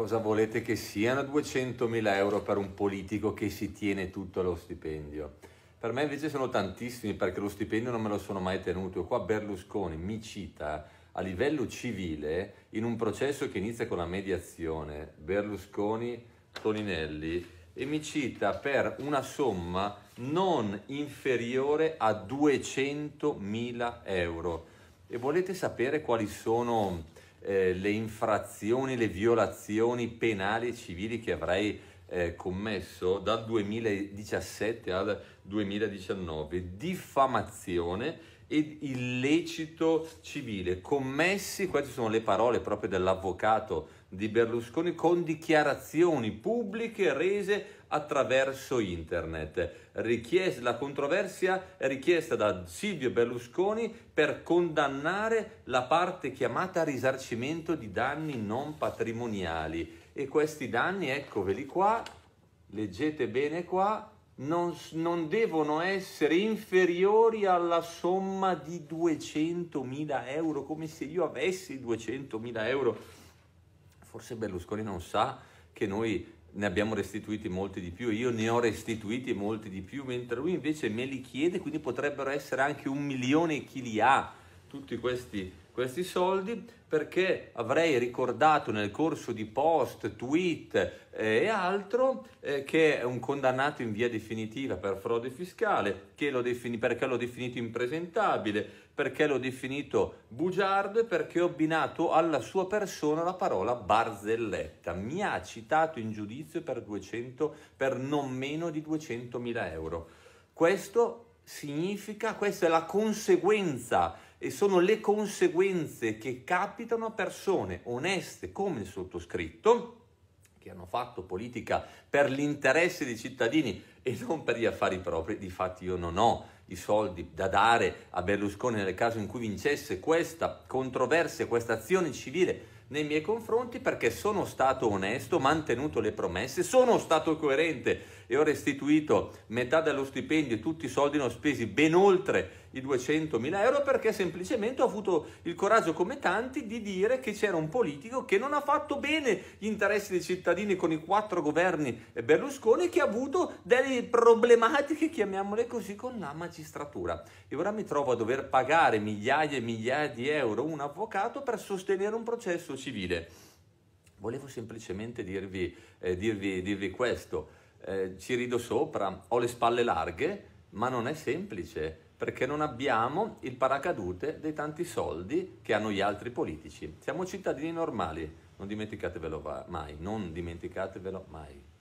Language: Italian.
Cosa volete che siano 200.000 euro per un politico che si tiene tutto lo stipendio? Per me invece sono tantissimi perché lo stipendio non me lo sono mai tenuto. Qua Berlusconi mi cita a livello civile in un processo che inizia con la mediazione. Berlusconi Toninelli e mi cita per una somma non inferiore a 200.000 euro. E volete sapere quali sono eh, le infrazioni, le violazioni penali e civili che avrei eh, commesso dal 2017 al 2019, diffamazione e illecito civile, commessi, queste sono le parole proprio dell'avvocato di Berlusconi, con dichiarazioni pubbliche rese attraverso internet. Richiesta, la controversia è richiesta da Silvio Berlusconi per condannare la parte chiamata risarcimento di danni non patrimoniali e questi danni, eccoveli qua, leggete bene qua, non, non devono essere inferiori alla somma di 200.000 euro, come se io avessi 200.000 euro. Forse Berlusconi non sa che noi ne abbiamo restituiti molti di più, io ne ho restituiti molti di più, mentre lui invece me li chiede, quindi potrebbero essere anche un milione chi li ha, tutti questi questi soldi perché avrei ricordato nel corso di post, tweet eh, e altro eh, che è un condannato in via definitiva per frode fiscale, che lo defini, perché l'ho definito impresentabile, perché l'ho definito bugiardo e perché ho abbinato alla sua persona la parola barzelletta. Mi ha citato in giudizio per, 200, per non meno di 200 mila euro. Questo significa, questa è la conseguenza e sono le conseguenze che capitano a persone oneste come il sottoscritto, che hanno fatto politica per l'interesse dei cittadini e non per gli affari propri. Difatti io non ho i soldi da dare a Berlusconi nel caso in cui vincesse questa controversia, questa azione civile nei miei confronti perché sono stato onesto, ho mantenuto le promesse, sono stato coerente e ho restituito metà dello stipendio e tutti i soldi non spesi ben oltre i 200.000 euro perché semplicemente ho avuto il coraggio come tanti di dire che c'era un politico che non ha fatto bene gli interessi dei cittadini con i quattro governi Berlusconi che ha avuto delle problematiche, chiamiamole così, con la magistratura magistratura e ora mi trovo a dover pagare migliaia e migliaia di euro un avvocato per sostenere un processo civile. Volevo semplicemente dirvi, eh, dirvi, dirvi questo, eh, ci rido sopra, ho le spalle larghe, ma non è semplice perché non abbiamo il paracadute dei tanti soldi che hanno gli altri politici. Siamo cittadini normali, non dimenticatevelo mai, non dimenticatevelo mai.